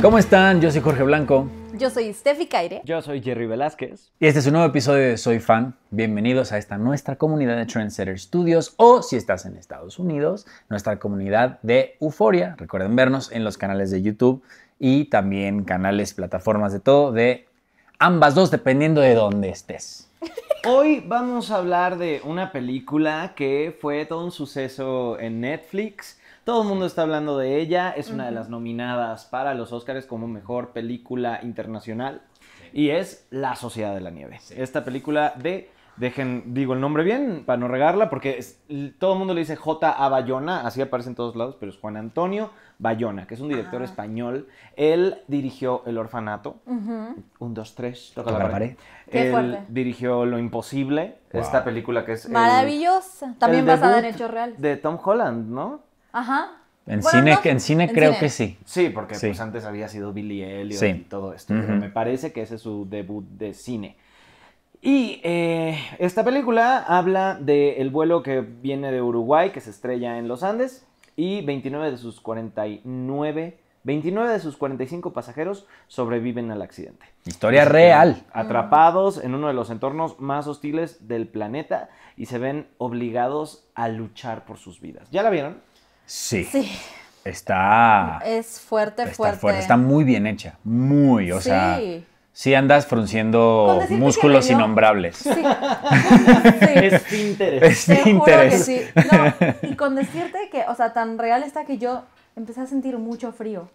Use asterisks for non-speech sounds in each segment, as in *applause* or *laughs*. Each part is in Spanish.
¿Cómo están? Yo soy Jorge Blanco. Yo soy Steffi Caire. Yo soy Jerry Velázquez. Y este es un nuevo episodio de Soy Fan. Bienvenidos a esta nuestra comunidad de Trendsetter Studios o si estás en Estados Unidos, nuestra comunidad de Euforia. Recuerden vernos en los canales de YouTube y también canales, plataformas de todo de ambas dos dependiendo de dónde estés. *laughs* Hoy vamos a hablar de una película que fue todo un suceso en Netflix todo el mundo está hablando de ella, es una de las nominadas para los Oscars como mejor película internacional y es La Sociedad de la Nieve. Esta película de dejen, digo el nombre bien para no regarla, porque todo el mundo le dice J. A. Bayona, así aparece en todos lados, pero es Juan Antonio Bayona, que es un director ah. español. Él dirigió El Orfanato, un, dos, tres, toca, la, pared. Él dirigió Lo Imposible, esta película que es... Maravillosa, también basada en hechos reales. De Tom Holland, ¿no? Ajá. En, cine, en cine creo que sí. Sí, porque pues, antes había sido Billy Elliot y todo esto. Pero me parece que ese es su debut de cine. Y eh, esta película habla del vuelo que viene de Uruguay, que se estrella en los Andes, y 29 de sus 49, 29 de sus 45 pasajeros sobreviven al accidente. Historia real. Atrapados en uno de los entornos más hostiles del planeta y se ven obligados a luchar por sus vidas. ¿Ya la vieron? Sí. Está. Es fuerte, fuerte. Está muy bien hecha. Muy, o sea. Sí andas frunciendo músculos innombrables. Sí. *laughs* Es interés. Es sí. y con decirte que, o sea, tan real está que yo empecé a sentir mucho frío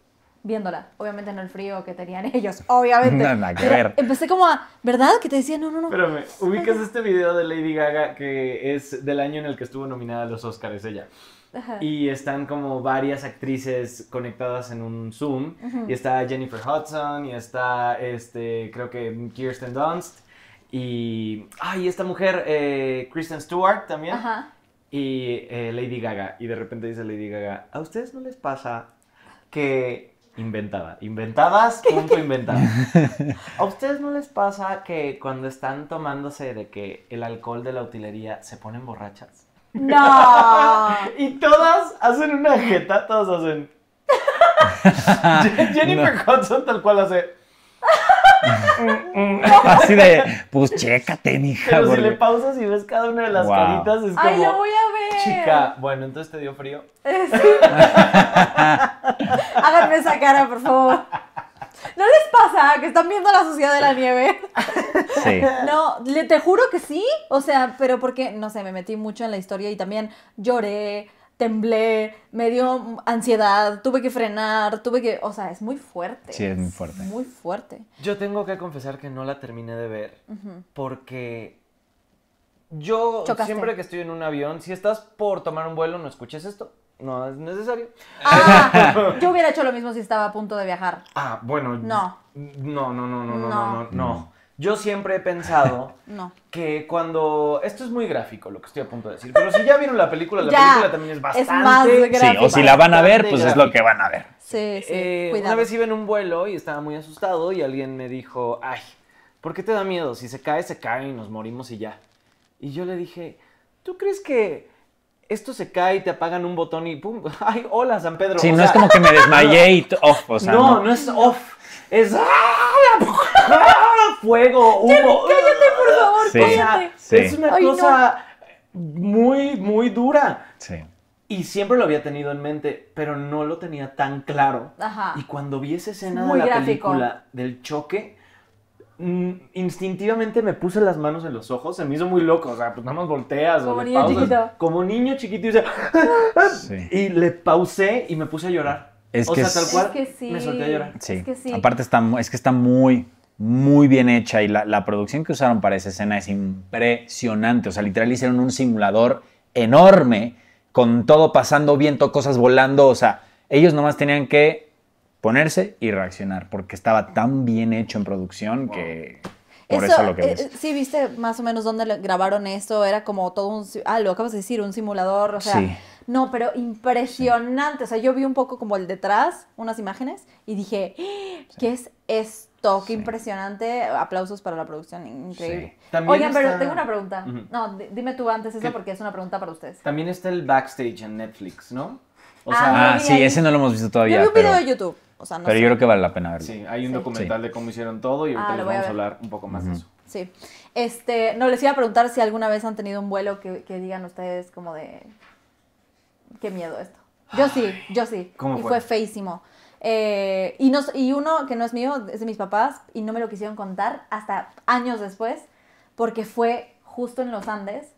viéndola. Obviamente no el frío que tenían *laughs* ellos, obviamente. que ver. Empecé como a, ¿verdad? Que te decía, no, no, no. Espérame, ubicas este video de Lady Gaga que es del año en el que estuvo nominada a los Oscars ella y están como varias actrices conectadas en un Zoom. Y está Jennifer Hudson, y está, este, creo que Kirsten Dunst, y, esta mujer, eh, Kristen Stewart también, y eh, Lady Gaga. Y de repente dice Lady Gaga, ¿a ustedes no les pasa que Inventada. Inventadas, punto inventadas. *laughs* ¿A ustedes no les pasa que cuando están tomándose de que el alcohol de la utilería se ponen borrachas? ¡No! *laughs* y todas hacen una jeta, todas hacen. *laughs* Jennifer Hudson tal cual hace. Así de, pues chécate, mija. Pero si le pausas y ves cada una de las caritas, es como. ¡Ay, lo voy a ver! Chica, bueno, entonces te dio frío. Eh, *laughs* Háganme esa cara, por favor. ¿No les pasa que están viendo la sociedad de la nieve? *laughs* No, le, te juro que sí. O sea, pero porque, no sé, me metí mucho en la historia y también lloré, temblé, me dio ansiedad, tuve que frenar, tuve que. O sea, es muy fuerte. Sí, es muy fuerte. muy fuerte. Yo tengo que confesar que no la terminé de ver porque. Yo siempre que estoy en un avión, si estás por tomar un vuelo, no escuches esto. No es necesario. Ah, *laughs* yo hubiera hecho lo mismo si estaba a punto de viajar. Ah, bueno. No, no, no, no, no, no, no. no. Yo siempre he pensado *laughs* que cuando. Esto es muy gráfico lo que estoy a punto de decir, pero si ya vieron la película, la película también es bastante. Es sí, o si la van a ver, pues es lo que van a ver. Sí, sí. Eh, una vez iba en un vuelo y estaba muy asustado y alguien me dijo: Ay, ¿por qué te da miedo? Si se cae, se cae y nos morimos y ya. Y yo le dije: ¿Tú crees que.? esto se cae y te apagan un botón y pum, *laughs* ay, hola San Pedro. Sí, no es como que me desmayé y off, o sea. No, no, es off, es ¡ah, fuego, humo. Cállate, por favor, cállate. Es una cosa muy, muy dura. Sí. Y siempre lo había tenido en mente, pero no lo tenía tan claro. Ajá. Y cuando vi esa escena de la película del choque, mm, instintivamente me puse las manos en los ojos, se me hizo muy loco, o sea, pues nada más volteas como o niño chiquito. como niño chiquito y, ah, y le pausé y me puse a llorar. Es o sea, tal cual, me solté a llorar. Sí. Es que sí. Aparte está, es que está muy muy bien hecha y la, producción que usaron para esa escena es impresionante. O sea, literal hicieron un simulador enorme con todo pasando, viento, cosas volando. O sea, ellos nomás tenían que ponerse y reaccionar porque estaba tan bien hecho en producción que... Por eso, lo que eh, eh, sí, viste más o menos dónde grabaron esto era como todo un... Ah, lo acabas de decir, un simulador, o sea... No, pero impresionante. O sea, yo vi un poco como el detrás, unas imágenes, y dije, *gasps* ¿qué es esto? toque impresionante. Aplausos para la producción, increíble. Oigan, pero tengo una pregunta. No, dime tú antes eso porque es una pregunta para ustedes. También está el backstage en Netflix, ¿no? ah, ah sí, ese no lo hemos visto todavía. Yo un video de YouTube. pero yo creo que vale la pena verlo. Sí, hay un documental de cómo hicieron todo y ah, ahorita vamos a, hablar un poco más de eso. Sí. Este, no, les iba a preguntar si alguna vez han tenido un vuelo que, digan ustedes como de... Qué miedo esto. Yo sí, yo sí. y fue feísimo. Eh, y, uno que no es mío, es de mis papás, y no me lo quisieron contar hasta años después, porque fue justo en los Andes.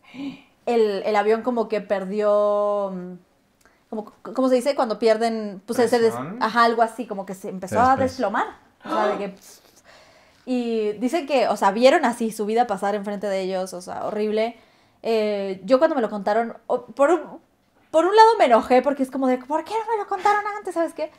El, avión como que perdió... Mm, como, ¿Cómo se dice? Cuando pierden... Pues se ajá, algo así, como que se empezó a desplomar. y dicen que, o sea, vieron así su vida pasar enfrente de ellos, o sea, horrible. Eh, yo cuando me lo contaron, por un, por un lado me enojé porque es como de, ¿por qué no me lo contaron antes? ¿Sabes qué?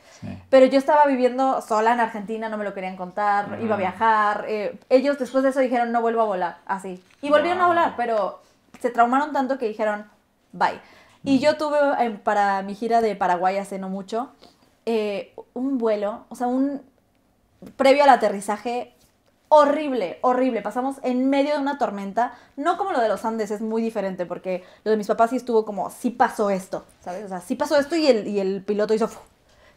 Pero yo estaba viviendo sola en Argentina, no me lo querían contar, iba a viajar. Eh, ellos después de eso dijeron, no vuelvo a volar, así. Y volvieron a volar, pero se traumaron tanto que dijeron, bye. Y yo tuve em, para mi gira de Paraguay hace no mucho, eh, un vuelo, o sea, un previo al aterrizaje horrible, horrible. Pasamos en medio de una tormenta, no como lo de los Andes, es muy diferente, porque lo de mis papás sí estuvo como, sí pasó esto, ¿sabes? O sea, sí pasó esto y el, y el piloto hizo,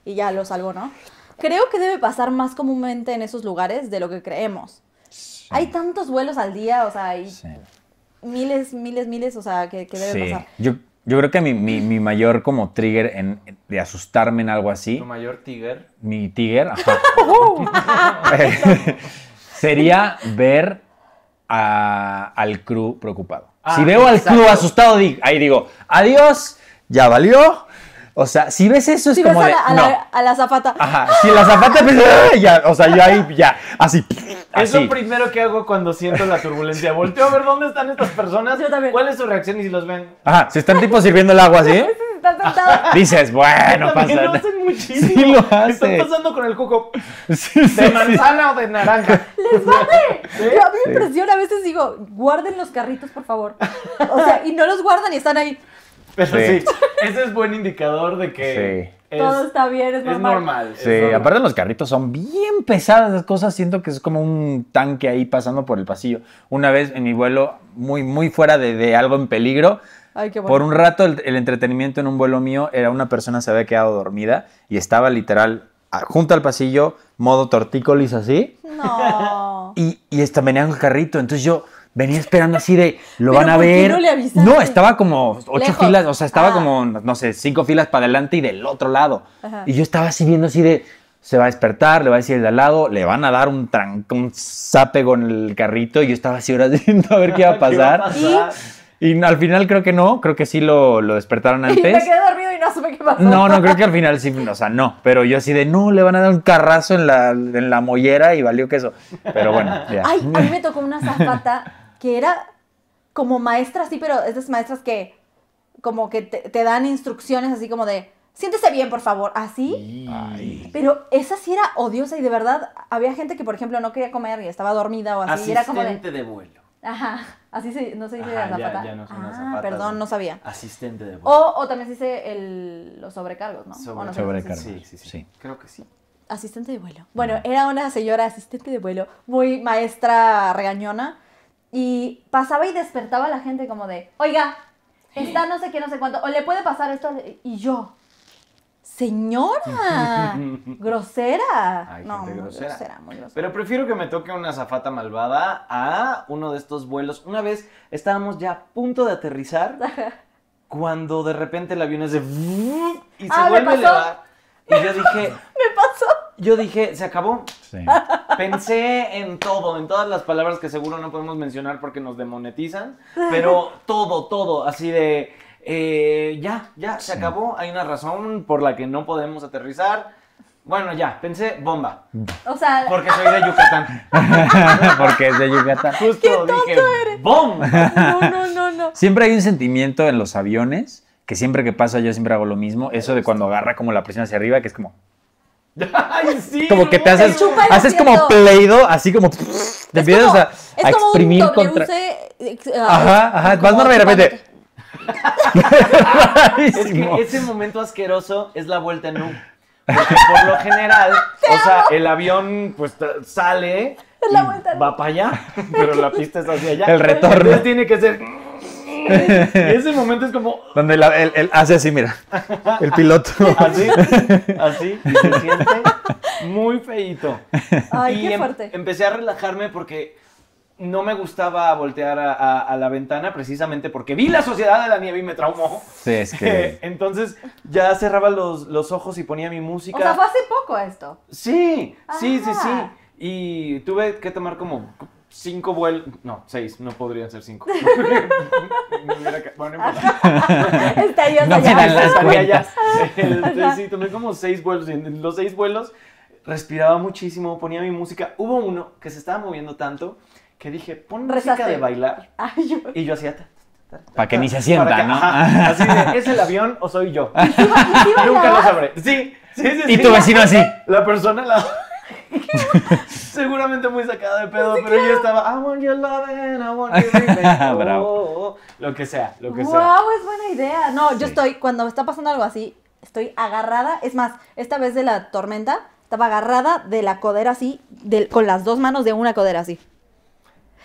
y ya lo salvó, ¿no? Creo que debe pasar más comúnmente en esos lugares de lo que creemos. Hay tantos vuelos al día, o sea, hay miles, miles, miles, o sea, que, debe pasar. Yo, creo que mi, mayor como trigger en, de asustarme en algo así. Mi mayor tiger? Mi tiger, *laughs* *laughs* uh. eh, sería ver al crew preocupado. Ah, si veo al crew asustado, ahí digo, adiós, ya valió. O sea, si ves eso es como a la, zapata. a Ajá, si la zapata... *laughs* Ah, ya, o sea, yo ahí ya, así. Es lo primero que hago cuando siento la turbulencia. Volteo a ver dónde están estas personas, cuál es su reacción y si los ven. Ajá, si están tipo sirviendo el agua así. *laughs* *laughs* Dices, bueno, pasa. lo hacen muchísimo. Sí, lo hacen. Están pasando con el coco. *laughs* ¿De manzana o de naranja? ¡Les vale! Yo, a mí me impresiona. A veces digo, guarden los carritos, por favor. O sea, y no los guardan y están ahí. Pero sí, ese es buen indicador de que... todo está bien, es normal. sí, aparte los carritos son bien pesadas las cosas, siento que es como un tanque ahí pasando por el pasillo. Una vez en mi vuelo, muy, muy fuera de algo en peligro, por un rato el, entretenimiento en un vuelo mío era una persona se había quedado dormida y estaba literal ah, junto al pasillo, modo tortícolis así. No. Y, y esta, venía un carrito, entonces yo venía esperando así de, lo van a ver. No, estaba como ocho filas, o sea, estaba ah. como, no sé, cinco filas para adelante y del otro lado. Y yo estaba así viendo así de, se va a despertar, le va a decir el de al lado, le van a dar un tranco, un zape con el carrito. Y yo estaba así horas *laughs* viendo a ver qué va *laughs* a pasar. a y al final creo que no, creo que sí lo, despertaron antes. *laughs* Y me quedé dormido y no supe qué pasó. No, no, creo que al *laughs* final sí, o sea, no. Pero yo así de, no, le van a dar un carrazo en la, mollera y valió que eso. Pero bueno, ya. Ay, a mí me tocó una zapata que era como maestra, sí, pero esas maestras que como que te, dan instrucciones así como de, siéntese bien, por favor, así. Pero esa sí era odiosa y de verdad había gente que, por ejemplo, no quería comer y estaba dormida o así. era como de vuelo. Ajá, así se, no se dice Ajá, Ya, no ah, perdón, no sabía. Asistente de vuelo. O, también se dice el, los sobrecargos, ¿no? sobrecargos. Sí, sí, sí, Creo que sí. Asistente de vuelo. Bueno, era una señora asistente de vuelo, muy maestra regañona, y pasaba y despertaba a la gente como de, oiga, está no sé qué, no sé cuánto, o le puede pasar esto, y yo, Señora, *laughs* grosera. Ay, no, grosera. muy grosera. Pero prefiero que me toque una zafata malvada a uno de estos vuelos. Una vez estábamos ya a punto de aterrizar *laughs* cuando de repente el avión es de y se ah, vuelve a elevar. Y yo dije, *laughs* me pasó. Yo dije, se acabó. Sí. Pensé en todo, en todas las palabras que seguro no podemos mencionar porque nos demonetizan, pero todo, todo, así de eh, ya, ya, se acabó, hay una razón por la que no podemos aterrizar. Bueno, ya, pensé bomba. O sea, porque soy de Yucatán. *laughs* porque es de Yucatán. Justo dije, eres? ¡bomba! No, no, no, no. Siempre hay un sentimiento en los aviones que siempre que pasa yo siempre hago lo mismo, eso de cuando agarra como la presión hacia arriba, que es como *laughs* Ay, sí, como que te haces, haces como pleido, así como te empiezas a, exprimir contra. Ah, ajá, ajá, vas es que ese momento asqueroso es la vuelta en U. Porque por lo general, o sea, el avión pues sale la va para allá, pero la pista es hacia allá. El retorno. tiene que ser... *laughs* ese momento es como... Donde hace así, mira. El piloto. *laughs* Así, así, y se siente *laughs* muy feito. Ay, qué em, fuerte. empecé a relajarme porque no me gustaba voltear a, la ventana precisamente porque vi la sociedad de la nieve y me traumó. Sí, es que... *laughs* Entonces ya cerraba los, ojos y ponía mi música. O sea, fue hace poco esto. Sí, sí, sí, sí. Y tuve que tomar como cinco vuelos. No, seis, no podrían ser cinco. *laughs* bueno, no *laughs* Está yo no allá. Estaría allá. sí, tomé como seis vuelos. Y en los seis vuelos respiraba muchísimo, ponía mi música. Hubo uno que se estaba moviendo tanto que dije, pon Rezaste. música de bailar. Ah, y yo hacía... Para que ni se sienta, ¿no? así de, ¿es el avión o soy yo? Nunca lo sabré. Sí, sí, sí. Y tu vecino así. La persona la... *laughs* Seguramente muy sacada de pedo, pero yo estaba, I want your love I want your *laughs* oh, oh, oh. Lo que sea, lo que sea. Wow, es buena idea. No, yo estoy, cuando está pasando algo así, estoy agarrada. Es más, esta vez de la tormenta, estaba agarrada de la codera así, con las dos manos de una codera así.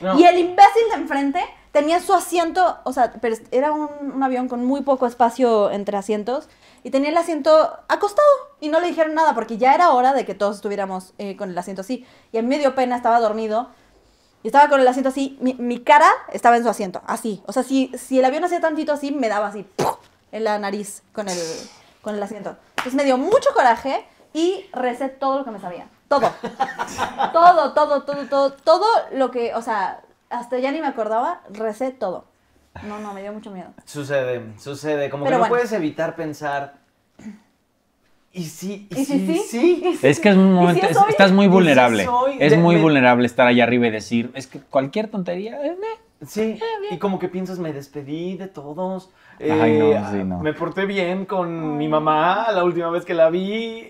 Y el imbécil de enfrente tenía su asiento, o sea, era un, avión con muy poco espacio entre asientos, y tenía el asiento acostado, y no le dijeron nada, porque ya era hora de que todos estuviéramos eh, con el asiento así. Y en medio pena estaba dormido, y estaba con el asiento así, mi, cara estaba en su asiento, así. O sea, si, si el avión hacía tantito así, me daba así, en la nariz con el, con el asiento. Entonces me dio mucho coraje y recé todo lo que me sabía. Todo. todo, todo, todo, todo. Todo lo que, o sea, hasta ya ni me acordaba, recé todo. No, no, me dio mucho miedo. Sucede, sucede. Como Pero que no puedes evitar pensar. Y sí, y, sí, sí, sí? Es que es un momento, estás muy vulnerable. es muy vulnerable estar allá arriba y decir, es que cualquier tontería. Eh, eh sí, eh, y como que piensas, me despedí de todos. Eh, me porté bien con mi mamá la última vez que la vi.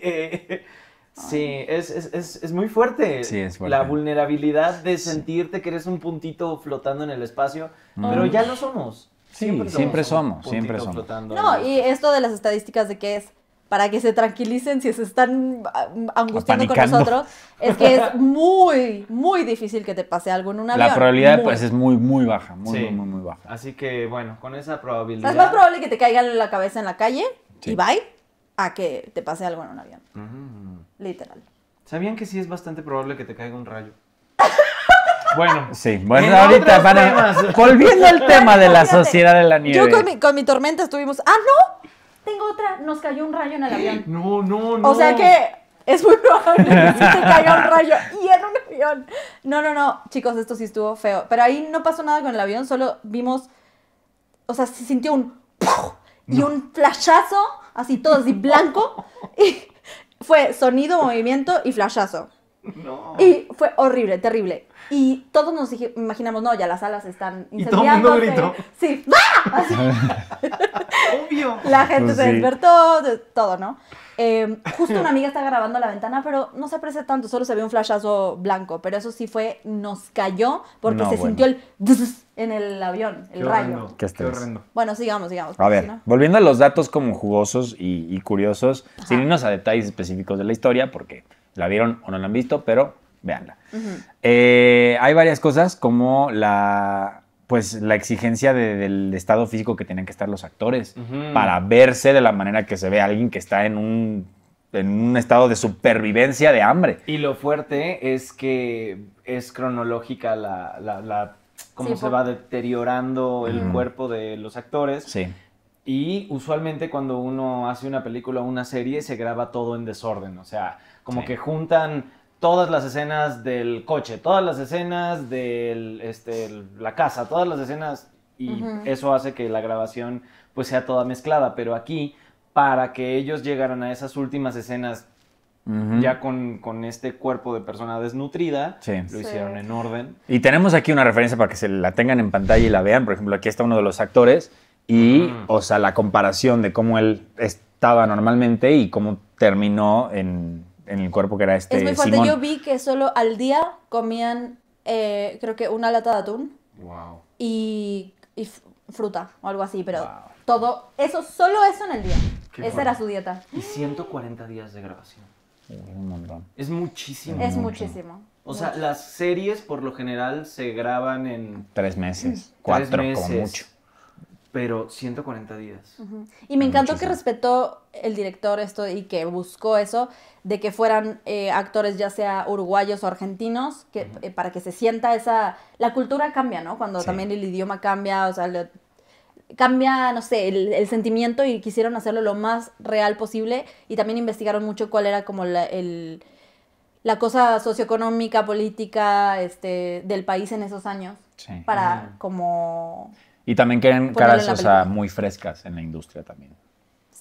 Sí, es, es, es, es muy fuerte. es La vulnerabilidad de sentirte que eres un puntito flotando en el espacio, mm. pero ya lo somos. Sí, siempre, somos, siempre somos. no, y esto de las estadísticas de que es para que se tranquilicen si se están mm, angustiando con nosotros, es que es *laughs* muy, muy difícil que te pase algo en un avión. La probabilidad pues es muy, muy baja, muy, muy, muy, baja. Así que bueno, con esa probabilidad... Es más probable que te caiga la cabeza en la calle y bye a que te pase algo en un avión. Literal. ¿Sabían que sí es bastante probable que te caiga un rayo? *laughs* Bueno, sí, bueno, ahorita van Volviendo al tema de la sociedad de la nieve. Yo con mi, tormenta estuvimos. ¡Ah, no! Tengo otra. Nos cayó un rayo en el avión. *gasps* No, no, no. O sea que es muy probable que se caiga un rayo y en un avión. No, no, no, chicos, esto sí estuvo feo. Pero ahí no pasó nada con el avión, solo vimos, o sea, se sintió un y un flashazo, así todo así blanco. Y, fue sonido, movimiento y flashazo. *laughs* No. Y fue horrible, terrible. Y todos nos imaginamos, no, ya las alas están incendiando. Sí, ¡Ah! Obvio. La gente pues se despertó, todo, ¿no? Em, justo una amiga está grabando la ventana, pero no se aprecia tanto, solo se ve un flashazo blanco. Pero eso sí fue, nos cayó porque se sintió el en el avión, el rayo. Qué horrendo. bueno, sigamos, sigamos. A ver, volviendo a los datos como jugosos y, curiosos, sin irnos a detalles específicos de la historia, porque la vieron o no la han visto, pero véanla. Eh, hay varias cosas como la pues la exigencia del estado físico que tienen que estar los actores para verse de la manera que se ve alguien que está en un en un estado de supervivencia de hambre. Y lo fuerte es que es cronológica la, cómo se va deteriorando el cuerpo de los actores. Sí. Y usualmente cuando uno hace una película o una serie se graba todo en desorden, o sea, como que juntan todas las escenas del coche, todas las escenas de este, la casa, todas las escenas y eso hace que la grabación pues sea toda mezclada, pero aquí para que ellos llegaran a esas últimas escenas ya con, este cuerpo de persona desnutrida, lo hicieron en orden. Y tenemos aquí una referencia para que se la tengan en pantalla y la vean, por ejemplo, aquí está uno de los actores y, mm. o sea, la comparación de cómo él estaba normalmente y cómo terminó en en el cuerpo que era este. Es Yo vi que solo al día comían, eh, creo que una lata de atún. Wow. Y, fruta o algo así, pero todo, eso, solo eso en el día. Esa era su dieta. Y 140 días de grabación. Es un montón. Es muchísimo. Es muchísimo. O sea, las series por lo general se graban en... Tres meses, mm. cuatro como mucho pero 140 días. Y me encantó que respetó el director esto y que buscó eso, de que fueran eh, actores ya sea uruguayos o argentinos, que, eh, para que se sienta esa... La cultura cambia, ¿no? Cuando también el idioma cambia, o sea, cambia, no sé, el, sentimiento y quisieron hacerlo lo más real posible y también investigaron mucho cuál era como la, cosa socioeconómica, política, este, del país en esos años, para ah. como y también quieren caras, o sea, muy frescas en la industria también.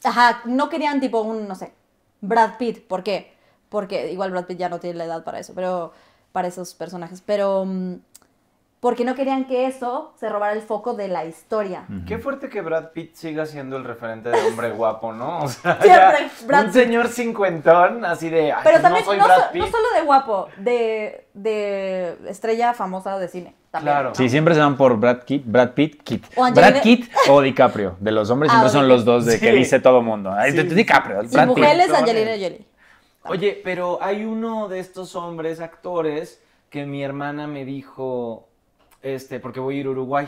Ajá, no querían tipo un, no sé, Brad Pitt. ¿Por qué? Porque igual Brad Pitt ya no tiene la edad para eso, pero para esos personajes. Pero mm, porque no querían que eso se robara el foco de la historia. Qué fuerte que Brad Pitt siga siendo el referente de hombre *laughs* guapo, ¿no? O sea, un señor cincuentón, así de... Pero también no, solo de guapo, de, estrella famosa de cine. claro. Sí, siempre se van por Brad, Kitt, Brad Pitt, Kit. Brad Pitt o DiCaprio. De los hombres siempre ah, son los dos de que dice todo mundo. De DiCaprio, sí. Brad mujeres, Pitt. Angelina Jolie. Oye, pero hay uno de estos hombres actores que mi hermana me dijo, este, porque voy a ir a Uruguay.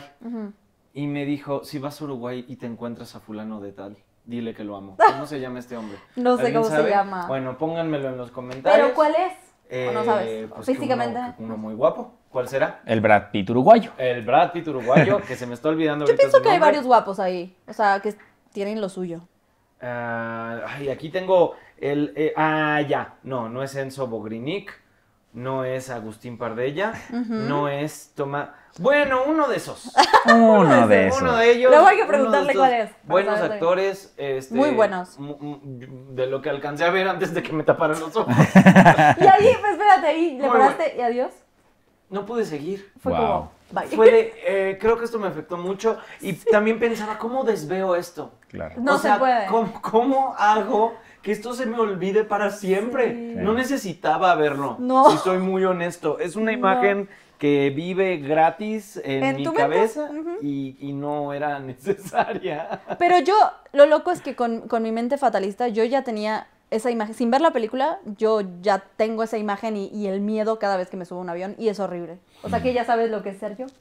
Y me dijo, si vas a Uruguay y te encuentras a fulano de tal, dile que lo amo. *laughs* ¿Cómo se llama este hombre? no sé cómo se llama. Bueno, pónganmelo en los comentarios. ¿Pero cuál es? ¿O no sabes? Eh, pues Físicamente. Uno, muy guapo. ¿Cuál será? El Brad Pitt uruguayo. El Brad Pitt uruguayo, que se me está olvidando. Yo pienso que hay varios guapos ahí, o sea, que tienen lo suyo. y ah, ay, aquí tengo el... Eh, ah, ya. No, no es Enzo Bogrinic, no es Agustín Pardella, no es Toma... Bueno, uno de esos. *laughs* uno de, esos. Uno de ellos. Luego hay que preguntarle cuál es. Buenos actores. Este, Muy buenos. De lo que alcancé a ver antes de que me taparan los ojos. *laughs* y ahí, pues, espérate, ahí le paraste y adiós. No pude seguir. Fue como. Bye. Fue *laughs* eh, creo que esto me afectó mucho y también pensaba, ¿cómo desveo esto? Claro. No se puede. ¿cómo, ¿cómo, hago que esto se me olvide para siempre? No necesitaba verlo. No. Si soy muy honesto. Es una imagen que vive gratis en, mi cabeza y, no era necesaria. Pero yo, lo loco es que con, mi mente fatalista, yo ya tenía esa imagen, sin ver la película, yo ya tengo esa imagen y, el miedo cada vez que me subo a un avión y es horrible. O sea que ya sabes lo que es ser yo. *laughs*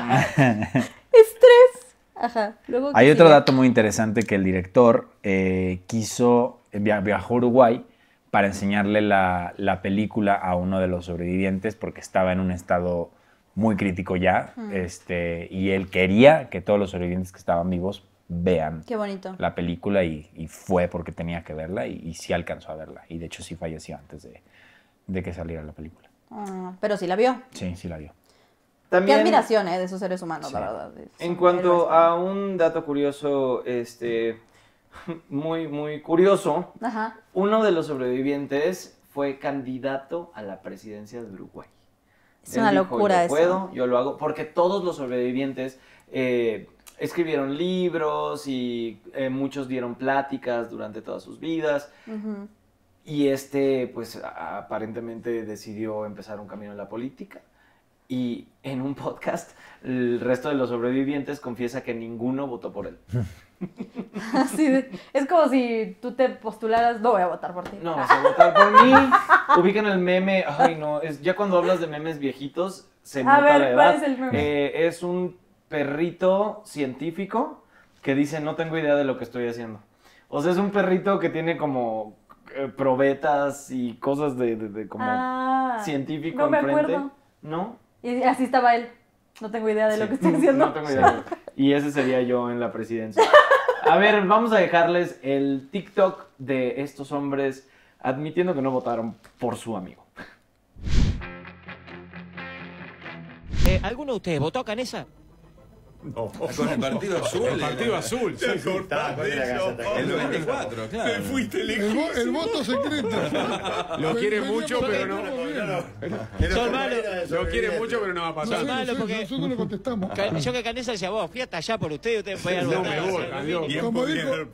*laughs* Estrés. Ajá. Hay otro dato muy interesante que el director eh, quiso, eh, viajó a Uruguay para enseñarle la, película a uno de los sobrevivientes porque estaba en un estado muy crítico ya. Este, y él quería que todos los sobrevivientes que estaban vivos vean Qué bonito. la película y, fue porque tenía que verla y, sí alcanzó a verla. Y de hecho sí falleció antes de, de que saliera la película. Ah, pero sí la vio. Sí, sí la vio. También, Qué admiración eh, de esos seres humanos, la verdad. en cuanto a un dato curioso, este muy, muy curioso. Uno de los sobrevivientes fue candidato a la presidencia de Uruguay. Es una locura eso. puedo, yo lo hago, porque todos los sobrevivientes eh, escribieron libros y eh, muchos dieron pláticas durante todas sus vidas. Y este, pues aparentemente decidió empezar un camino en la política. Y en un *laughs* podcast, el resto de los sobrevivientes confiesa que ninguno votó por él. *laughs* Así es como si tú te postularas, no voy a votar por ti. No vas a votar por mí. Ubican el meme, ay no, es, ya cuando hablas de memes viejitos, se nota la edad. es eh, es un perrito científico que dice, no tengo idea de lo que estoy haciendo. O sea, es un perrito que tiene como eh, probetas y cosas de, como ah, científico no me enfrente. ¿No? Y así estaba él. No tengo idea de lo que estoy *laughs* haciendo. No tengo idea. y ese sería yo en la presidencia. *laughs* A ver, vamos a dejarles el TikTok de estos hombres admitiendo que no votaron por su amigo. Eh, ¿Alguno de ustedes votó a Canesa? Con el partido azul. Eh. El partido azul. Te sí, el 94, claro. Te fuiste lejos. El, voto secreto. Lo quiere mucho, pero no. Son malos. Lo quiere mucho, pero no va a pasar. Son malos porque. Nosotros no contestamos. Yo que Canesa decía, vos, fíjate allá por ustedes, ustedes pueden No me Como dijo,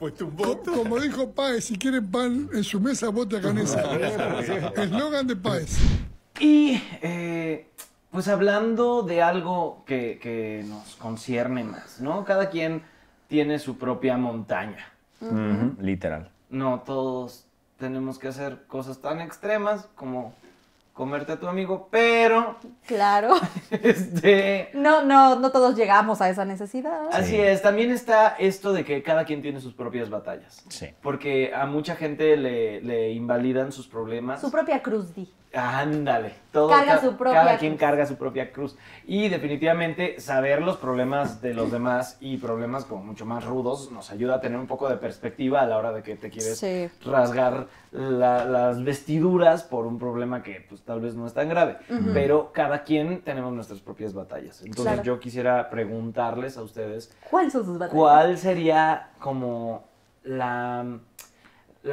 como dijo Páez, si quieren pan en su mesa, vote a Canesa. *laughs* Eslogan de Páez. Y. Eh, pues hablando de algo que, nos concierne más, ¿no? Cada quien tiene su propia montaña. Literal. No todos tenemos que hacer cosas tan extremas como comerte a tu amigo, pero... Claro. *laughs* Este, no, no, no todos llegamos a esa necesidad. Así es, también está esto de que cada quien tiene sus propias batallas. Sí. Porque a mucha gente le, invalidan sus problemas. Su propia cruz, di. Ándale. Cada quien carga su propia cruz. Y definitivamente saber los problemas de los *clears throat* demás y problemas como mucho más rudos nos ayuda a tener un poco de perspectiva a la hora de que te quieres rasgar las vestiduras por un problema que pues tal vez no es tan grave, pero cada quien tenemos nuestras propias batallas. Entonces yo quisiera preguntarles a ustedes, ¿cuál son sus batallas? ¿Cuál sería como la,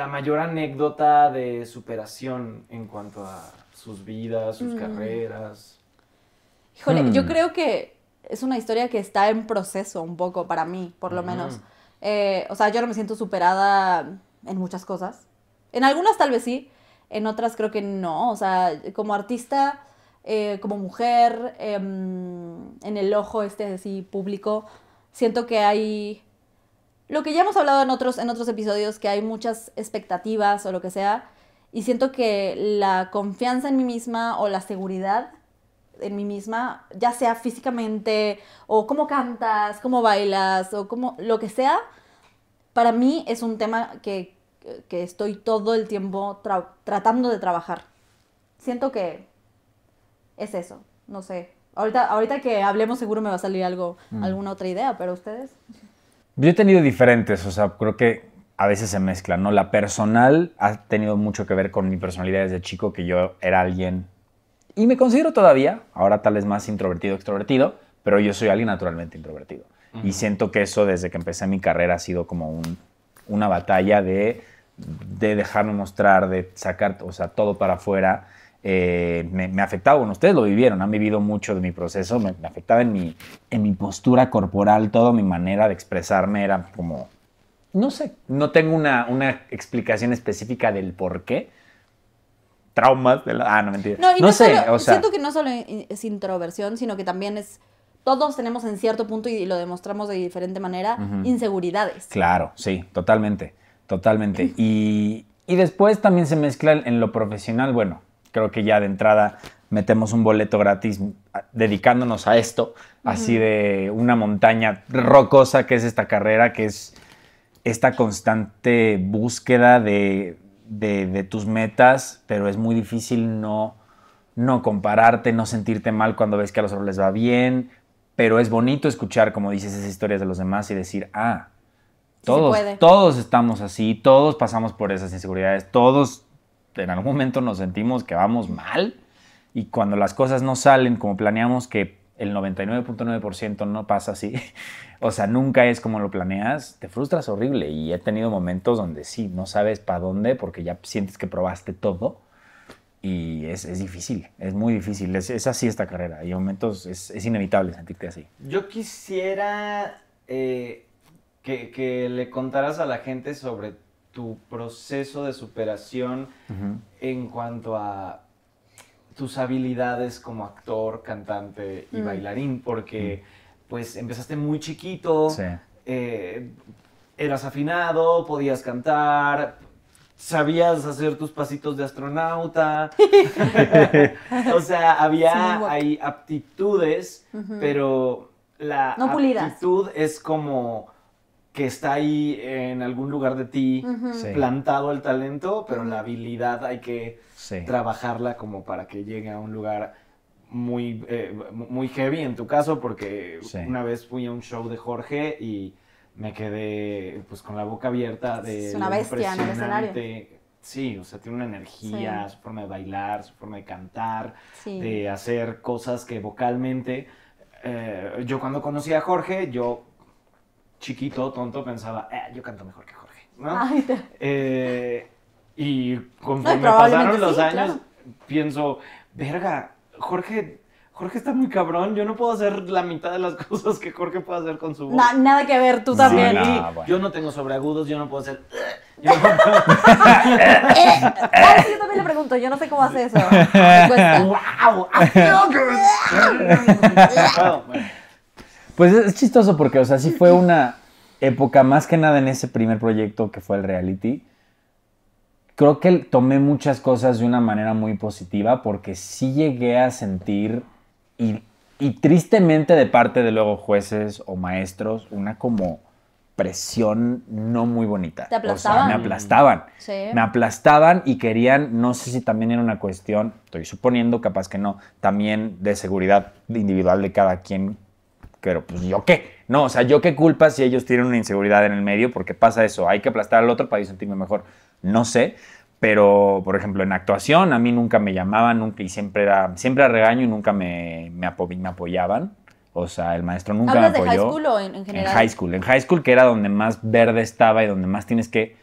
mayor anécdota de superación en cuanto a sus vidas, sus carreras? Híjole, yo hmm. creo que es una historia que está en proceso un poco para mí, por lo menos. Eh, o sea, yo no me siento superada en muchas cosas. En algunas tal vez sí, en otras creo que no. O sea, como artista, eh, como mujer, em, en el ojo este así público, siento que hay lo que ya hemos hablado en otros, en otros episodios, que hay muchas expectativas o lo que sea, y siento que la confianza en mí misma o la seguridad en mí misma, ya sea físicamente o cómo cantas, cómo bailas o cómo, lo que sea, para mí es un tema que que estoy todo el tiempo tratando de trabajar. Siento que es eso, no sé. Ahorita, ahorita que hablemos seguro me va a salir algo, mm. alguna otra idea, pero ustedes. Yo he tenido diferentes, o sea, creo que a veces se mezclan, ¿no? La personal ha tenido mucho que ver con mi personalidad desde chico, que yo era alguien, y me considero todavía, ahora tal vez más introvertido, extrovertido, pero yo soy alguien naturalmente introvertido. Y siento que eso desde que empecé mi carrera ha sido como una batalla de de dejarme mostrar, de sacar, o sea, todo para afuera, eh, me, me, afectaba, bueno, ustedes lo vivieron, han vivido mucho de mi proceso, me, afectaba en mi, en mi postura corporal, toda mi manera de expresarme era como, no sé, no tengo una, explicación específica del por qué, traumas Ah, no, mentira. No, sé, o sea... Siento que no solo es introversión, sino que también es... Todos tenemos en cierto punto, y lo demostramos de diferente manera, inseguridades. Claro, sí, totalmente. Totalmente. *laughs* Y, después también se mezcla en lo profesional. Bueno, creo que ya de entrada metemos un boleto gratis dedicándonos a esto, así de una montaña rocosa que es esta carrera, que es esta constante búsqueda de, tus metas, pero es muy difícil no, no compararte, no sentirte mal cuando ves que a los otros les va bien, pero es bonito escuchar, como dices, esas historias de los demás y decir, ah, todos, todos estamos así, todos pasamos por esas inseguridades, todos en algún momento nos sentimos que vamos mal y cuando las cosas no salen como planeamos, que el 99.9% no pasa así, *laughs* o sea, nunca es como lo planeas, te frustras horrible y he tenido momentos donde sí, no sabes para dónde porque ya sientes que probaste todo y es, es difícil, es muy difícil, es, es, así esta carrera y momentos es, es inevitable sentirte así. Yo quisiera... Eh, que, le contaras a la gente sobre tu proceso de superación en cuanto a tus habilidades como actor, cantante y mm. bailarín, porque mm. pues empezaste muy chiquito, eh, eras afinado, podías cantar, sabías hacer tus pasitos de astronauta, *laughs* o sea, había hay aptitudes, pero la aptitud es como que está ahí en algún lugar de ti, plantado el talento, pero la habilidad hay que trabajarla como para que llegue a un lugar muy, eh, muy heavy en tu caso, porque una vez fui a un show de Jorge y me quedé pues con la boca abierta de... Es una bestia en el escenario. Sí, o sea, tiene una energía, su forma de bailar, su forma de cantar, de hacer cosas que vocalmente... Eh, yo cuando conocí a Jorge, yo chiquito, tonto, pensaba, eh, yo canto mejor que Jorge. ¿no? *laughs* Ay, eh, y conforme no, pasaron los años, pienso, verga, Jorge Jorge está muy cabrón, yo no puedo hacer la mitad de las *laughs* cosas que Jorge puede hacer con su voz. nada que ver, tú también. Sí, no, ah, bueno. Yo no tengo sobreagudos, yo no puedo hacer... Yo, no puedo... yo también le pregunto, yo no sé cómo hace eso. *laughs* Me ¡Wow! Ah, bueno, bueno. Pues es chistoso porque, o sea, sí fue *laughs* una época más que nada en ese primer proyecto que fue el reality. Creo que tomé muchas cosas de una manera muy positiva porque sí llegué a sentir y, tristemente de parte de luego jueces o maestros una como presión no muy bonita. Te aplastaban. me aplastaban. Sí. Me aplastaban y querían, no sé si también era una cuestión, estoy suponiendo, capaz que no, también de seguridad individual de cada quien pero pues yo qué. No, o sea, yo qué culpa si ellos tienen una inseguridad en el medio, porque pasa eso, hay que aplastar al otro para yo sentirme mejor. No sé, pero por ejemplo en actuación a mí nunca me llamaban, nunca y siempre era, siempre a regaño y nunca me, me, apoyaban. O sea, el maestro nunca me apoyó. ¿En high school o en, general? En high school. En high school, que era donde más verde estaba y donde más tienes que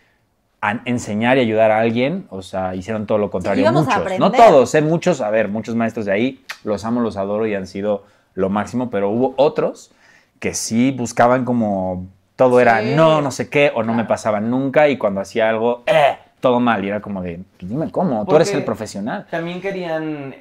enseñar y ayudar a alguien. O sea, hicieron todo lo contrario. muchos. no todos, ¿eh? Muchos, a ver, muchos maestros de ahí, los amo, los adoro y han sido lo máximo, pero hubo otros que sí buscaban como todo era no, no sé qué, o no me pasaba nunca, y cuando hacía algo, eh, todo mal, y era como de, pues, dime cómo, tú eres el profesional. También querían,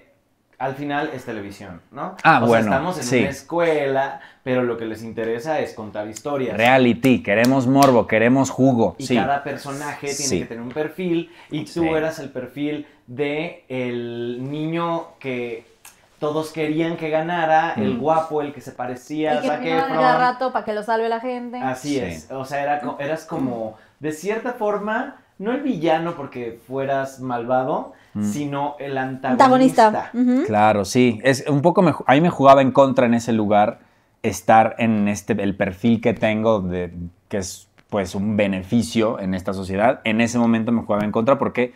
al final es televisión, ¿no? Ah, o bueno. Sea, estamos en una escuela, pero lo que les interesa es contar historias. Reality, queremos morbo, queremos jugo. Y cada personaje tiene que tener un perfil, y tú eras el perfil de el niño que todos querían que ganara el mm. guapo, el que se parecía a que cada rato para que lo salve la gente. Así es, o sea, eras como, de cierta forma, no el villano porque fueras malvado, mm. sino el antagonista. Claro, sí, es un poco, me, ahí me jugaba en contra en ese lugar estar en este, el perfil que tengo, de, que es pues un beneficio en esta sociedad, en ese momento me jugaba en contra porque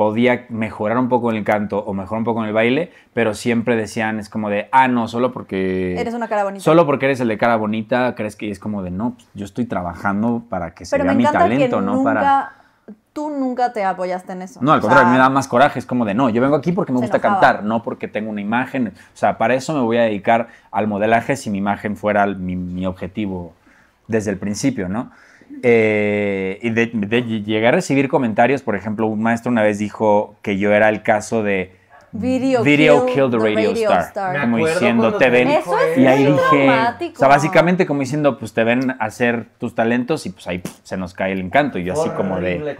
podía mejorar un poco en el canto o mejorar un poco en el baile, pero siempre decían, es como de, ah, no, solo porque... Eres una cara bonita. Solo porque eres el de cara bonita, crees que es como de, no, pues, yo estoy trabajando para que se vea mi talento, que ¿no? Nunca... Para tú nunca te apoyaste en eso. No, al contrario, me da más coraje. Es como de, no, yo vengo aquí porque me gusta cantar, no porque tengo una imagen. O sea, para eso me voy a dedicar al modelaje si mi imagen fuera mi objetivo desde el principio, ¿no? Eh, y de, llegué a recibir comentarios, por ejemplo, un maestro una vez dijo que yo era el caso de Video, kill, the Radio, star. como diciendo te ven y ahí dije, o sea, básicamente como diciendo pues te ven hacer tus talentos y pues ahí se nos cae el encanto y yo así como de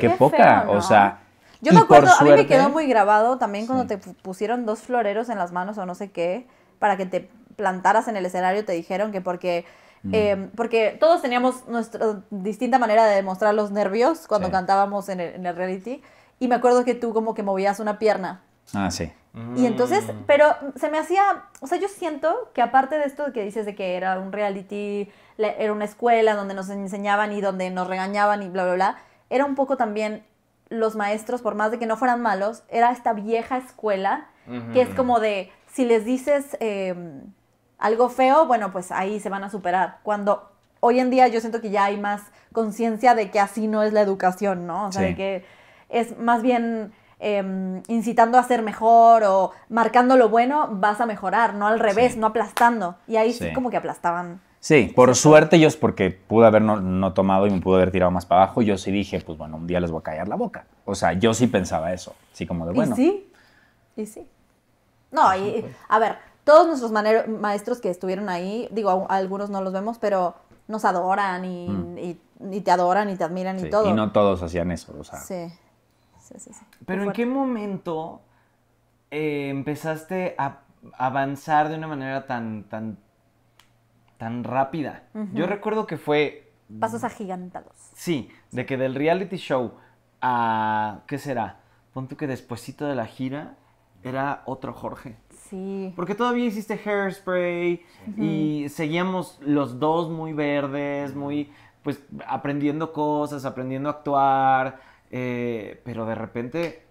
qué, poca, o sea, yo me acuerdo, suerte, a mí me quedó muy grabado también cuando te pusieron dos floreros en las manos o no sé qué para que te plantaras en el escenario te dijeron que porque Mm. Eh, porque todos teníamos nuestra distinta manera de demostrar los nervios cuando cantábamos en el, reality. Y me acuerdo que tú como que movías una pierna. Ah, sí. Y entonces, mm. pero se me hacía, o sea, yo siento que aparte de esto que dices de que era un reality, era una escuela donde nos enseñaban y donde nos regañaban y bla, bla, bla, era un poco también los maestros, por más de que no fueran malos, era esta vieja escuela que es como de, si les dices... Eh, algo feo, bueno, pues ahí se van a superar. Cuando hoy en día yo siento que ya hay más conciencia de que así no es la educación, ¿no? O sea, de que es más bien em, incitando a ser mejor o marcando lo bueno, vas a mejorar, no al revés, no aplastando. Y ahí sí. como que aplastaban. Sí, por suerte yo, es porque pude haber no, tomado y me pude haber tirado más para abajo, yo sí dije, pues bueno, un día les voy a callar la boca. O sea, yo sí pensaba eso, sí como de bueno. Y sí, y sí. No, y, pues. a ver, todos nuestros maestros que estuvieron ahí, digo, algunos no los vemos, pero nos adoran y, mm. te adoran y te admiran y todo. Y no todos hacían eso, o sea. Sí. sí, sí pero ¿en qué momento eh, empezaste a avanzar de una manera tan, tan, tan rápida? Yo recuerdo que fue... Pasos agigantados. Sí, de que del reality show a... ¿Qué será? Punto que despuesito de la gira era otro Jorge. Porque todavía hiciste hairspray y seguíamos los dos muy verdes, muy, pues, aprendiendo cosas, aprendiendo a actuar, eh, pero de repente...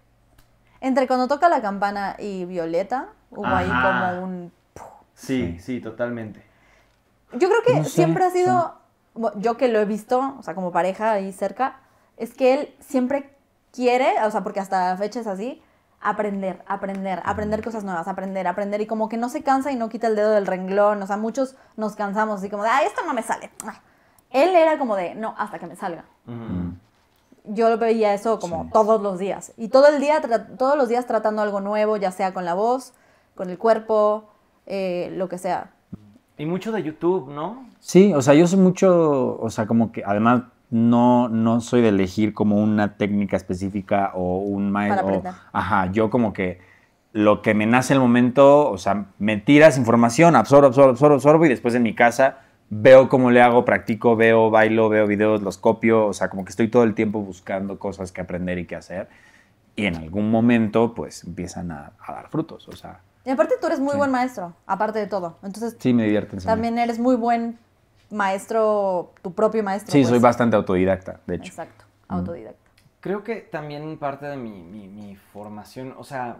Entre cuando toca la campana y Violeta, hubo ahí como un... Sí, sí, totalmente. Yo creo que siempre ha sido, yo que lo he visto, o sea, como pareja ahí cerca, es que él siempre quiere, o sea, porque hasta fecha es así, aprender, aprender, aprender cosas nuevas, aprender, aprender y como que no se cansa y no quita el dedo del renglón, o sea, muchos nos cansamos así como de, ah esto no me sale. Ah. Él era como de, no, hasta que me salga. Yo lo veía eso como todos los días y todo el día, todos los días tratando algo nuevo, ya sea con la voz, con el cuerpo, eh, lo que sea. Y mucho de YouTube, ¿no? Sí, o sea, yo soy mucho, o sea, como que además no, no soy de elegir como una técnica específica o un maestro. Ajá, yo como que lo que me nace el momento, o sea, me tiras información, absorbo, absorbo, absorbo, absorbo y después en mi casa veo cómo le hago, practico, veo, bailo, veo videos, los copio, o sea, como que estoy todo el tiempo buscando cosas que aprender y que hacer y en algún momento pues empiezan a, dar frutos, o sea. Y aparte tú eres muy buen maestro, aparte de todo. Entonces, sí, me divierten. También eres muy buen maestro, tu propio maestro. Sí, pues. soy bastante autodidacta, de hecho. Exacto, autodidacta. Mm. Creo que también parte de mi, formación, o sea,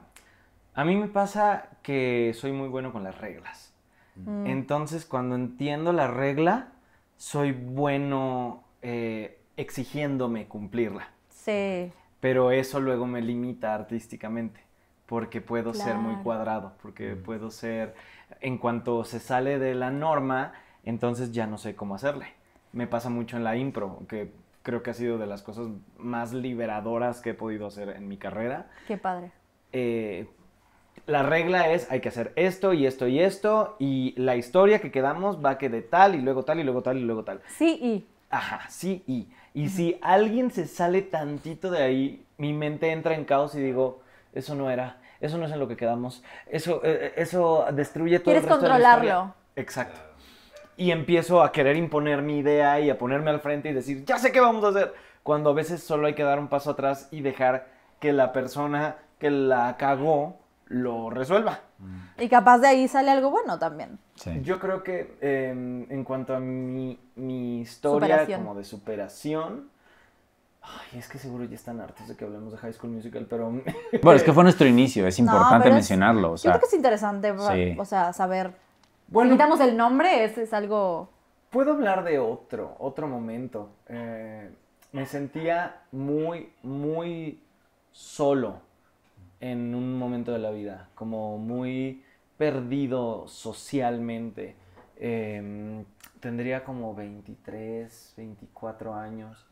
a mí me pasa que soy muy bueno con las reglas. Mm. Entonces, cuando entiendo la regla, soy bueno eh, exigiéndome cumplirla. Sí. Pero eso luego me limita artísticamente, porque puedo ser muy cuadrado, porque mm. puedo ser, en cuanto se sale de la norma, entonces ya no sé cómo hacerle. Me pasa mucho en la impro, que creo que ha sido de las cosas más liberadoras que he podido hacer en mi carrera. Qué padre. Eh, la regla es hay que hacer esto y esto y esto y la historia que quedamos va a quedar tal y luego tal y luego tal y luego tal. Sí y. Ajá, sí y. Y si alguien se sale tantito de ahí, mi mente entra en caos y digo, eso no era, eso no es en lo que quedamos, eso, eh, eh, eso destruye todo. Quieres el resto controlarlo. Exacto y empiezo a querer imponer mi idea y a ponerme al frente y decir, ya sé qué vamos a hacer, cuando a veces solo hay que dar un paso atrás y dejar que la persona que la cagó lo resuelva. Mm. Y capaz de ahí sale algo bueno también. Yo creo que em, en cuanto a mi, mi historia como de superación, Ay, es que seguro ya están hartos de que hablemos de High School Musical, pero... Bueno, es que fue *laughs* nuestro inicio, es importante mencionarlo. yo creo que es interesante, o sea, saber bueno, quitamos el nombre, ese es algo... Puedo hablar de otro, otro momento. Eh, me sentía muy, muy solo en un momento de la vida, como muy perdido socialmente. Em, tendría como 23, 24 años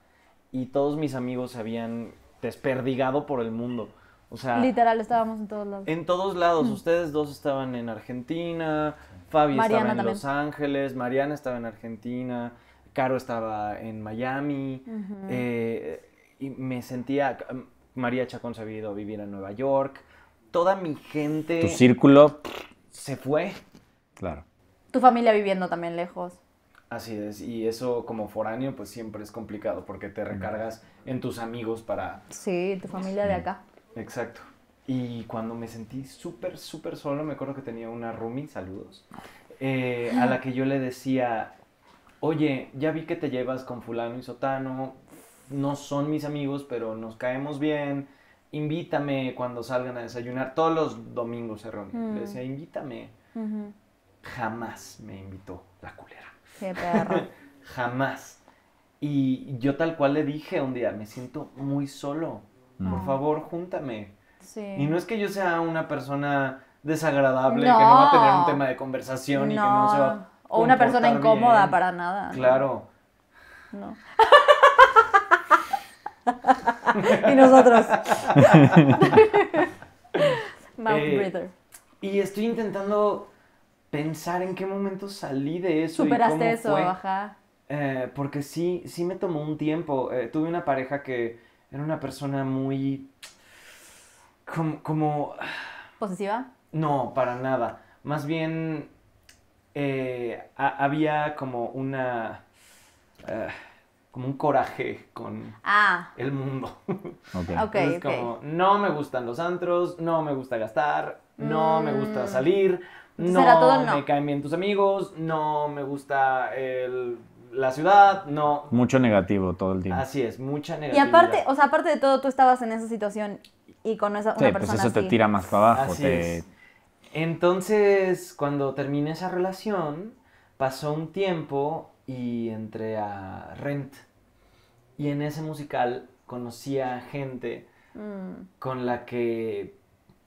y todos mis amigos se habían desperdigado por el mundo. O sea, literal estábamos en todos lados. En todos lados, mm. ustedes dos estaban en Argentina, Fabi estaba en Los Ángeles, Mariana estaba en Argentina, Caro estaba en Miami, eh, y me sentía, María Chacón se ido a vivir en Nueva York, toda mi gente... Tu círculo se fue. Claro. Tu familia viviendo también lejos. Así es, y eso como foráneo pues siempre es complicado porque te recargas en tus amigos para... Sí, tu familia de acá. Exacto. Y cuando me sentí súper, súper solo, me acuerdo que tenía una roomie, saludos, eh, a la que yo le decía, oye, ya vi que te llevas con fulano y sotano, no son mis amigos, pero nos caemos bien, invítame cuando salgan a desayunar, todos los domingos se Le decía, mm. invítame. Jamás me invitó la culera. Qué perro. *laughs* Jamás. Y yo tal cual le dije un día, me siento muy solo por favor, júntame. Y no es que yo sea una persona desagradable, que no va a tener un tema de conversación y que no se va O una persona incómoda para nada. Claro. No. *laughs* y nosotros. *laughs* Eh, Mouth Y estoy intentando pensar en qué momento salí de eso. Superaste eso, ajá. Eh, porque sí, sí me tomó un tiempo. Eh, tuve una pareja que era una persona muy... como... como... ¿Posesiva? No, para nada. Más bien eh, había como una... Eh, como un coraje con ah. el mundo. *laughs* Okay. no me gustan los antros, no me gusta gastar, no me gusta mm. salir, no, no me caen bien tus amigos, no me gusta el la ciudad, no. Mucho negativo todo el día. Así es, mucha negativa. Y aparte, o sea, aparte de todo, tú estabas en esa situación y con esa, una sí, pues eso te tira más para abajo. Entonces, cuando terminé esa relación, pasó un tiempo y entré a Rent. Y en ese musical conocí a gente mm. con la que,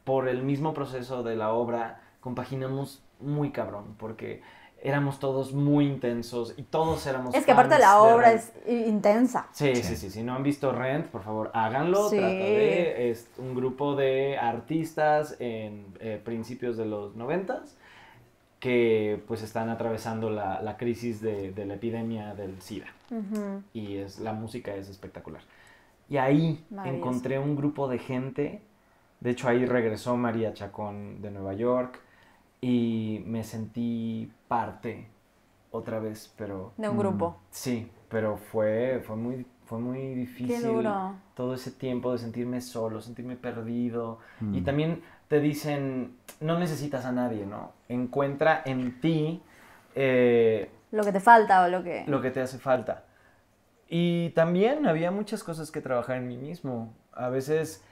por el mismo proceso de la obra, compaginamos muy cabrón, porque éramos todos muy intensos y todos éramos... Es que aparte la obra es intensa. Sí, sí, sí, Si no han visto Rent, por favor, háganlo. Trata de es un grupo de artistas en eh, principios de los noventas que pues están atravesando la, la crisis de, de, la epidemia del SIDA. Y es, la música es espectacular. Y ahí encontré un grupo de gente, de hecho ahí regresó María Chacón de Nueva York, y me sentí parte otra vez, pero... De un grupo. Mm, sí, pero fue, fue, muy, fue muy difícil Qué duro. todo ese tiempo de sentirme solo, sentirme perdido. Mm. Y también te dicen, no necesitas a nadie, ¿no? Encuentra en ti... Eh, lo que te falta o lo que... Lo que te hace falta. Y también había muchas cosas que trabajar en mí mismo. A veces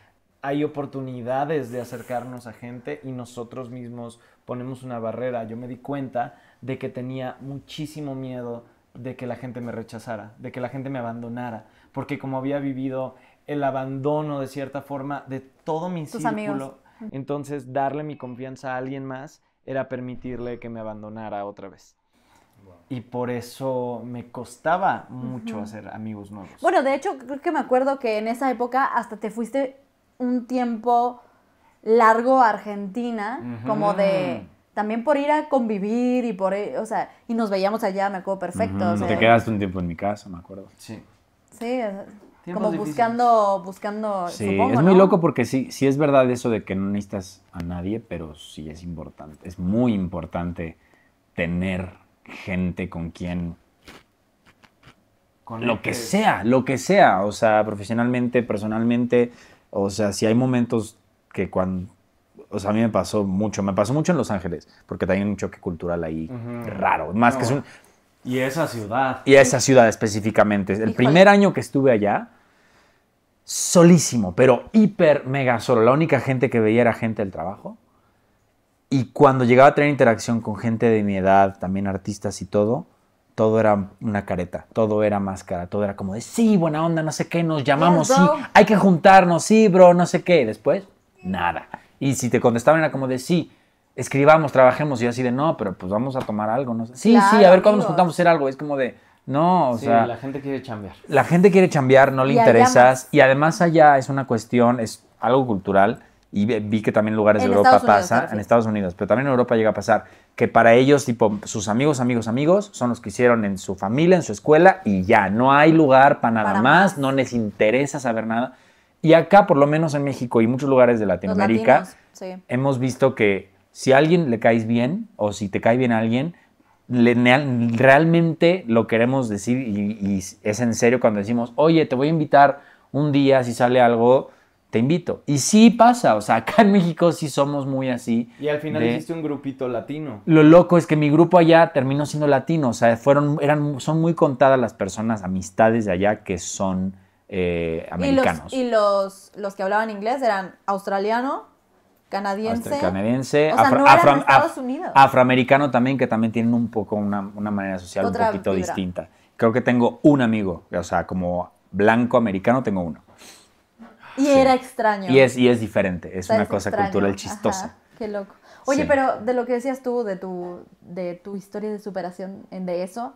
hay oportunidades de acercarnos a gente y nosotros mismos ponemos una barrera. Yo me di cuenta de que tenía muchísimo miedo de que la gente me rechazara, de que la gente me abandonara, porque como había vivido el abandono de cierta forma de todo mi círculo, entonces darle mi confianza a alguien más era permitirle que me abandonara otra vez. Y por eso me costaba mucho hacer amigos nuevos. Bueno, de hecho, creo que me acuerdo que en esa época hasta te fuiste un tiempo largo Argentina, como de también por ir a convivir y por, eh, o sea, y nos veíamos allá, me acuerdo perfecto. Te quedaste un tiempo en mi casa, me acuerdo. Sí. Sí, como buscando, buscando. Sí, es muy loco porque sí, sí es verdad eso de que no necesitas a nadie, pero sí es importante, es muy importante tener gente con quien. Con lo que sea, lo que sea, o sea, profesionalmente, personalmente, o sea, si hay momentos que cuando... O sea, a mí me pasó mucho, me pasó mucho en Los Ángeles, porque también hay un choque cultural ahí raro. Más que es un... Y esa ciudad. Y esa ciudad específicamente. El primer año que estuve allá, solísimo, pero hiper mega solo. La única gente que veía era gente del trabajo. Y cuando llegaba a tener interacción con gente de mi edad, también artistas y todo, todo era una careta, todo era máscara, todo era como de sí, buena onda, no sé qué, nos llamamos, sí, hay que juntarnos, sí, bro, no sé qué. después, nada. Y si te contestaban era como de sí, escribamos, trabajemos, y así de no, pero pues vamos a tomar algo, no Sí, sí, a ver cuándo nos juntamos a hacer algo. Es como de no, o sí, sea. la gente quiere chambear. La gente quiere chambear, no le interesas. Y además, allá es una cuestión, es algo cultural. Y vi que también lugares de Europa pasa, en Estados Unidos, pero también en Europa llega a pasar, que para ellos, tipo, sus amigos, amigos, amigos, son los que hicieron en su familia, en su escuela, y ya, no hay lugar para nada más, más, no les interesa saber nada. Y acá, por lo menos en México y muchos lugares de Latinoamérica, hemos visto que si a alguien le caes bien o si te cae bien a alguien, realmente lo queremos decir y, es en serio cuando decimos, oye, te voy a invitar un día, si sale algo, te invito. Y sí pasa, o sea, acá en México sí somos muy así. Y al final hiciste un grupito latino. Lo loco es que mi grupo allá terminó siendo latino, o sea, fueron, eran, son muy contadas las personas, amistades de allá que son eh, americanos. Y, los, los, que hablaban inglés eran australiano, canadiense. afroamericano también, que también tienen un poco una, manera social un poquito distinta. Creo que tengo un amigo, o sea, como blanco americano tengo uno. Y era extraño. Y es, es diferente, es una cosa cultural chistosa. qué loco. Oye, pero de lo que decías tú, de tu, de tu historia de superación, de eso,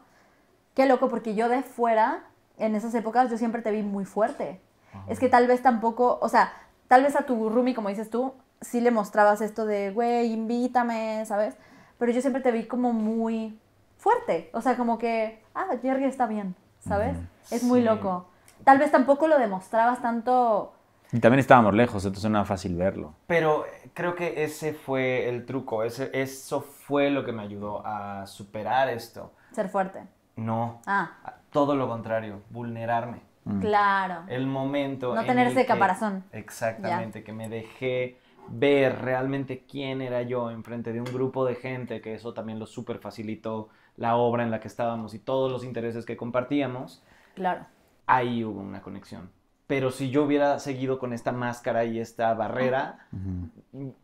qué loco, porque yo de fuera en esas épocas yo siempre te vi muy fuerte. Es que tal vez tampoco, o sea, tal vez a tu roomie, como dices tú, sí le mostrabas esto de, güey, invítame, ¿sabes? Pero yo siempre te vi como muy fuerte. O sea, como que, ah, Jerry está bien, ¿sabes? Es muy loco. Tal vez tampoco lo demostrabas tanto. Y también estábamos lejos, entonces no era fácil verlo. Pero eh, creo que ese fue el truco, eso fue lo que me ayudó a superar esto. Ser fuerte. No. Ah. Todo lo contrario, vulnerarme. Mm. Claro. El momento. No tener ese caparazón. Exactamente, que me dejé ver realmente quién era yo enfrente de un grupo de gente, que eso también lo súper facilitó la obra en la que estábamos y todos los intereses que compartíamos. Claro. Ahí hubo una conexión. Pero si yo hubiera seguido con esta máscara y esta barrera,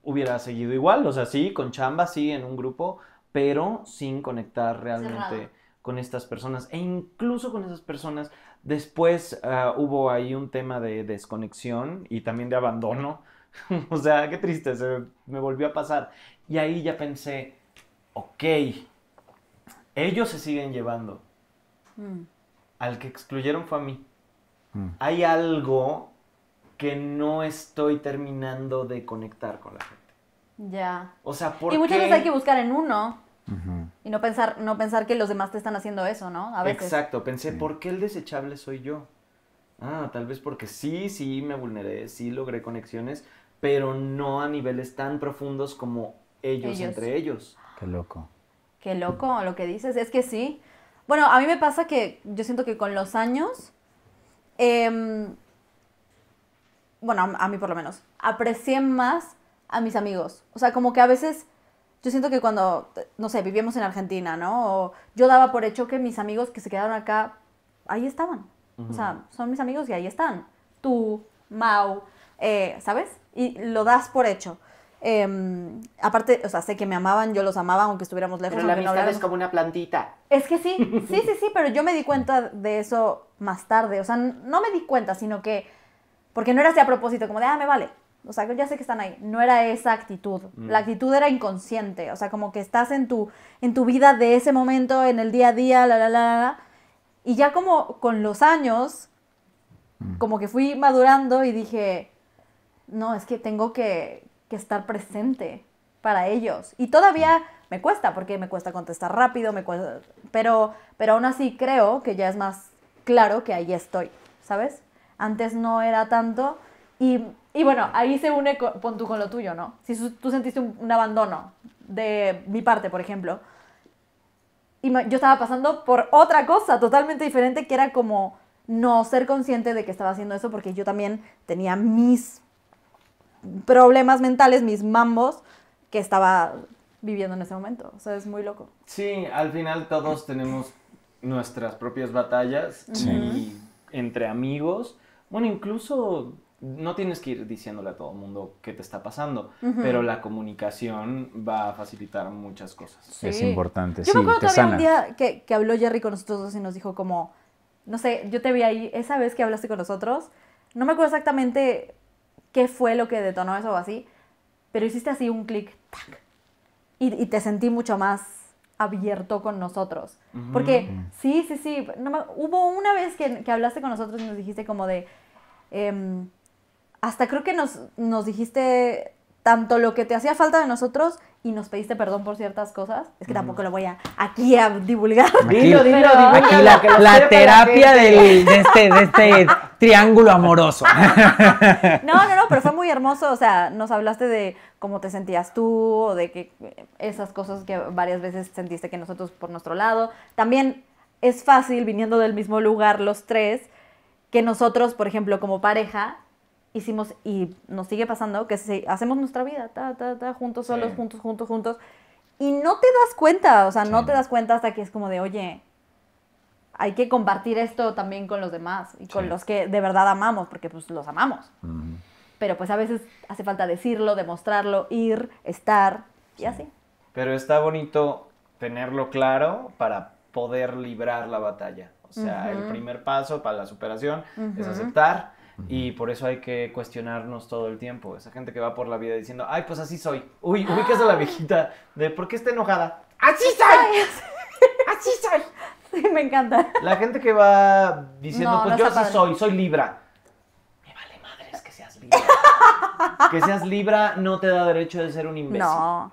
hubiera seguido igual, o sea, sí, con chamba, sí, en un grupo, pero sin conectar realmente con estas personas e incluso con esas personas después ah, hubo ahí un tema de desconexión y también de abandono. *laughs* o sea, qué triste, se me volvió a pasar. Y ahí ya pensé, ok, ellos se siguen llevando. Mm. Al que excluyeron fue a mí. Mm. Hay algo que no estoy terminando de conectar con la gente. Ya. O sea, porque... Y muchas veces hay que buscar en uno. Y no pensar, no pensar que los demás te están haciendo eso, ¿no? A Exacto, pensé, ¿por qué el desechable soy yo? Ah, tal vez porque sí, sí me vulneré, sí logré conexiones, pero no a niveles tan profundos como ellos, entre ellos. Qué loco. Qué loco lo que dices, es que sí. Bueno, a mí me pasa que yo siento que con los años, em, bueno, a mí por lo menos, aprecié más a mis amigos. O sea, como que a veces yo siento que cuando, no sé, vivimos en Argentina, ¿no? yo daba por hecho que mis amigos que se quedaron acá, ahí estaban. O sea, son mis amigos y ahí están. Tú, Mau, eh, ¿sabes? Y lo das por hecho. Em, aparte, o sea, sé que me amaban, yo los amaba, aunque estuviéramos lejos. Pero la amistad es como una plantita. Es que sí, sí, sí, sí, pero yo me di cuenta de eso más tarde. O sea, no me di cuenta, sino que... Porque no era así a propósito, como de, ah, me vale o sea, ya sé que están ahí. No era esa actitud. Mm. La actitud era inconsciente. O sea, como que estás en tu, en tu vida de ese momento, en el día a día, la, la, la, Y ya como con los años, mm. como que fui madurando y dije, no, es que tengo que, que estar presente para ellos. Y todavía mm. me cuesta, porque me cuesta contestar rápido, me cuesta... Pero, pero aún así creo que ya es más claro que ahí estoy, ¿sabes? Antes no era tanto. Y y bueno, ahí se une con, con lo tuyo, ¿no? Si tú sentiste un, abandono de mi parte, por ejemplo, y yo estaba pasando por otra cosa totalmente diferente que era como no ser consciente de que estaba haciendo eso porque yo también tenía mis problemas mentales, mis mambos que estaba viviendo en ese momento. O sea, es muy loco. Sí, al final todos tenemos nuestras propias batallas entre amigos, bueno, incluso no tienes que ir diciéndole a todo el mundo qué te está pasando, pero la comunicación va a facilitar muchas cosas. Es importante. Yo sí, que había un día que, habló Jerry con nosotros y nos dijo como, no sé, yo te vi ahí, esa vez que hablaste con nosotros, no me acuerdo exactamente qué fue lo que detonó eso o así, pero hiciste así un clic, tac, y, te sentí mucho más abierto con nosotros. Porque sí, sí, sí, hubo una vez que, hablaste con nosotros y nos dijiste como de... Em, hasta creo que nos, nos dijiste tanto lo que te hacía falta de nosotros y nos pediste perdón por ciertas cosas. Es que tampoco lo voy a aquí a divulgar. Aquí, dilo, dilo, la, terapia de, este, este *laughs* triángulo amoroso. No, no, no, pero fue muy hermoso. O sea, nos hablaste de cómo te sentías tú, o de que esas cosas que varias veces sentiste que nosotros por nuestro lado. También es fácil, viniendo del mismo lugar los tres, que nosotros, por ejemplo, como pareja, hicimos y nos sigue pasando que hacemos nuestra vida, ta, ta, ta, juntos, solos, juntos, juntos, juntos. Y no te das cuenta, o sea, no te das cuenta hasta que es como de, oye, hay que compartir esto también con los demás y con los que de verdad amamos, porque pues los amamos. Pero pues a veces hace falta decirlo, demostrarlo, ir, estar y así. Pero está bonito tenerlo claro para poder librar la batalla. O sea, el primer paso para la superación es aceptar y por eso hay que cuestionarnos todo el tiempo. Esa gente que va por la vida diciendo, ay, pues así soy. Uy, ubicas a la ah. viejita de, ¿por qué está enojada? ¡Así soy! *laughs* ¡Así soy! Sí, me encanta. La gente que va diciendo, pues yo así soy, soy Libra. Me vale madres que seas Libra. *laughs* que seas Libra no te da derecho de ser un imbécil. No,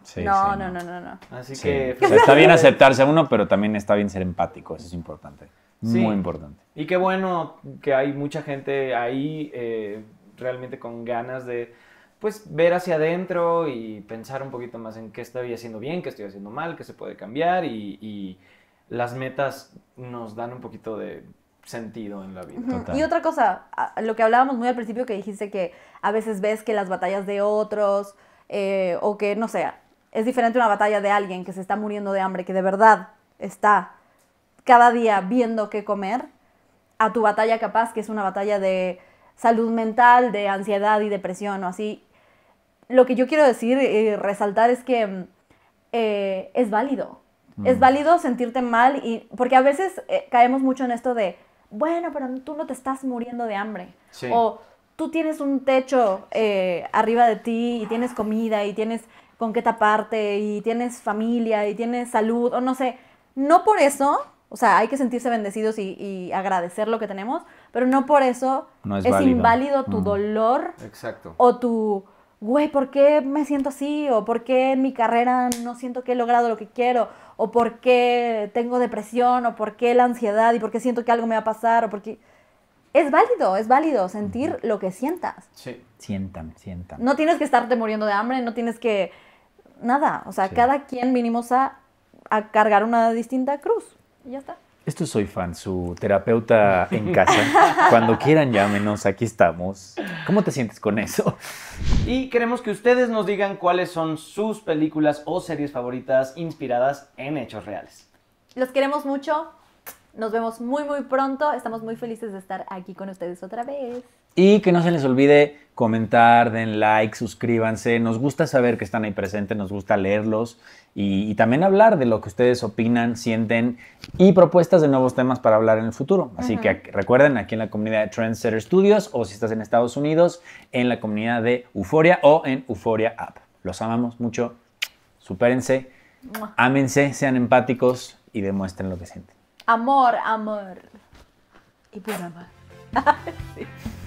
no, no, no, no, Así que... está bien aceptarse a uno, pero también está bien ser empático, eso es importante. Muy importante. Y qué bueno que hay mucha gente ahí eh, realmente con ganas de pues ver hacia adentro y pensar un poquito más en qué estoy haciendo bien, qué estoy haciendo mal, qué se puede cambiar y, las metas nos dan un poquito de sentido en la vida. Y otra cosa, lo que hablábamos muy al principio que dijiste que a veces ves que las batallas de otros eh, o que no sé, es diferente una batalla de alguien que se está muriendo de hambre, que de verdad está cada día viendo qué comer, a tu batalla capaz, que es una batalla de salud mental, de ansiedad y depresión o así. Lo que yo quiero decir y resaltar es que mm, eh, es válido. Es mm. válido sentirte mal y porque a veces eh, caemos mucho en esto de, bueno, pero tú no te estás muriendo de hambre. O tú tienes un techo eh, arriba de ti y tienes comida y tienes con qué taparte y tienes familia y tienes salud o no sé. No por eso o sea, hay que sentirse bendecidos y, agradecer lo que tenemos, pero no por eso es, inválido tu mm. dolor Exacto. o tu, güey, ¿por qué me siento así? ¿O por qué en mi carrera no siento que he logrado lo que quiero? ¿O por qué tengo depresión? ¿O por qué la ansiedad? ¿Y por qué siento que algo me va a pasar? ¿O Es válido, es válido sentir lo que sientas. Sí. Sientan, sientan. No tienes que estarte muriendo de hambre, no tienes que... Nada, o sea, cada quien vinimos a cargar una distinta cruz ya está. Esto Soy Fan, su terapeuta en casa. *laughs* Cuando quieran llámenos, aquí estamos. ¿Cómo te sientes con eso? Y queremos que ustedes nos digan cuáles son sus películas o series favoritas inspiradas en hechos reales. Los queremos mucho. Nos vemos muy, muy pronto. Estamos muy felices de estar aquí con ustedes otra vez. Y que no se les olvide comentar, den like, suscríbanse. Nos gusta saber que están ahí presentes, nos gusta leerlos y, también hablar de lo que ustedes opinan, sienten y propuestas de nuevos temas para hablar en el futuro. Así que recuerden, aquí en la comunidad de Trendsetter Studios o si estás en Estados Unidos, en la comunidad de Euforia o en Euforia App. Los amamos mucho. Supérense, ámense, sean empáticos y demuestren lo que sienten. Amor, amor. E por amor. *laughs*